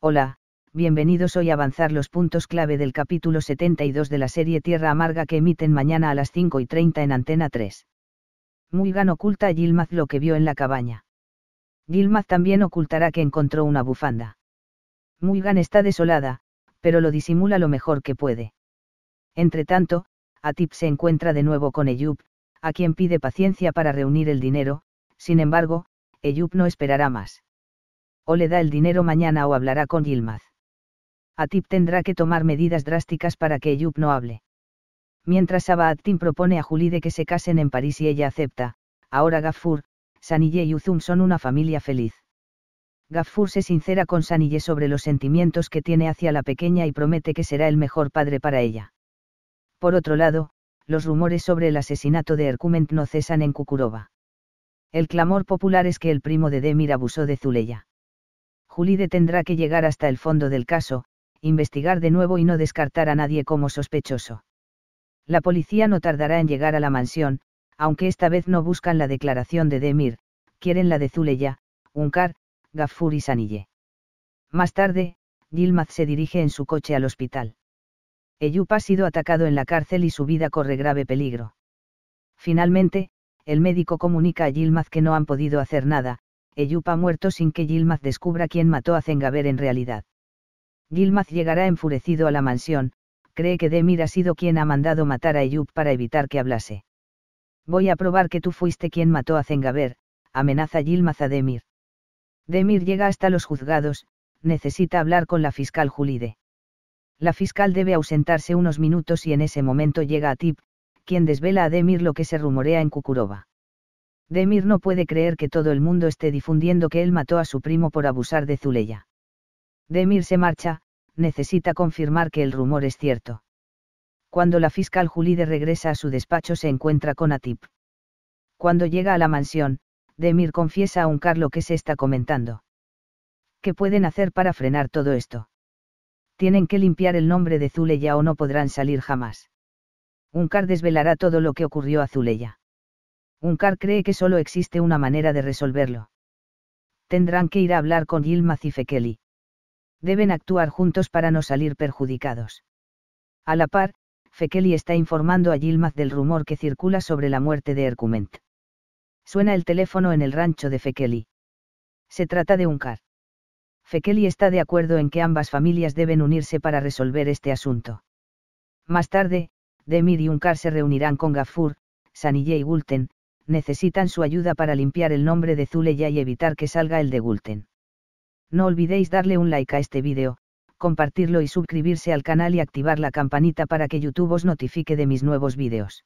Hola, bienvenidos hoy a avanzar los puntos clave del capítulo 72 de la serie Tierra Amarga que emiten mañana a las 5 y 30 en Antena 3. Muygan oculta a Gilmaz lo que vio en la cabaña. Gilmaz también ocultará que encontró una bufanda. Muigan está desolada, pero lo disimula lo mejor que puede. Entretanto, Atip se encuentra de nuevo con Eyup, a quien pide paciencia para reunir el dinero, sin embargo, Eyup no esperará más o le da el dinero mañana o hablará con Yilmaz. Atip tendrá que tomar medidas drásticas para que Eyup no hable. Mientras Sabahattin propone a Julide que se casen en París y ella acepta, ahora Gafur, Sanille y Uzum son una familia feliz. Gafur se sincera con Sanille sobre los sentimientos que tiene hacia la pequeña y promete que será el mejor padre para ella. Por otro lado, los rumores sobre el asesinato de Erkument no cesan en Kukurova. El clamor popular es que el primo de Demir abusó de Zuleya. Julide tendrá que llegar hasta el fondo del caso, investigar de nuevo y no descartar a nadie como sospechoso. La policía no tardará en llegar a la mansión, aunque esta vez no buscan la declaración de Demir, quieren la de Zuleya, Unkar, Gafur y Sanille. Más tarde, Gilmaz se dirige en su coche al hospital. Eyup ha sido atacado en la cárcel y su vida corre grave peligro. Finalmente, el médico comunica a Yilmaz que no han podido hacer nada, Eyup ha muerto sin que Gilmaz descubra quién mató a Zengaber en realidad. Gilmaz llegará enfurecido a la mansión, cree que Demir ha sido quien ha mandado matar a Eyup para evitar que hablase. Voy a probar que tú fuiste quien mató a Zengaber, amenaza Gilmaz a Demir. Demir llega hasta los juzgados, necesita hablar con la fiscal Julide. La fiscal debe ausentarse unos minutos y en ese momento llega a Tip, quien desvela a Demir lo que se rumorea en Kukurova. Demir no puede creer que todo el mundo esté difundiendo que él mató a su primo por abusar de Zuleya. Demir se marcha, necesita confirmar que el rumor es cierto. Cuando la fiscal Julide regresa a su despacho se encuentra con Atip. Cuando llega a la mansión, Demir confiesa a Uncar lo que se está comentando. ¿Qué pueden hacer para frenar todo esto? Tienen que limpiar el nombre de Zuleya o no podrán salir jamás. Uncar desvelará todo lo que ocurrió a Zuleya. Uncar cree que solo existe una manera de resolverlo. Tendrán que ir a hablar con Yilmaz y Fekeli. Deben actuar juntos para no salir perjudicados. A la par, Fekeli está informando a Yilmaz del rumor que circula sobre la muerte de Erkument. Suena el teléfono en el rancho de Fekeli. Se trata de Uncar. Fekeli está de acuerdo en que ambas familias deben unirse para resolver este asunto. Más tarde, Demir y Uncar se reunirán con Gafur, Sanille y Gulten, necesitan su ayuda para limpiar el nombre de Zuleya y evitar que salga el de Gulten. No olvidéis darle un like a este vídeo, compartirlo y suscribirse al canal y activar la campanita para que YouTube os notifique de mis nuevos vídeos.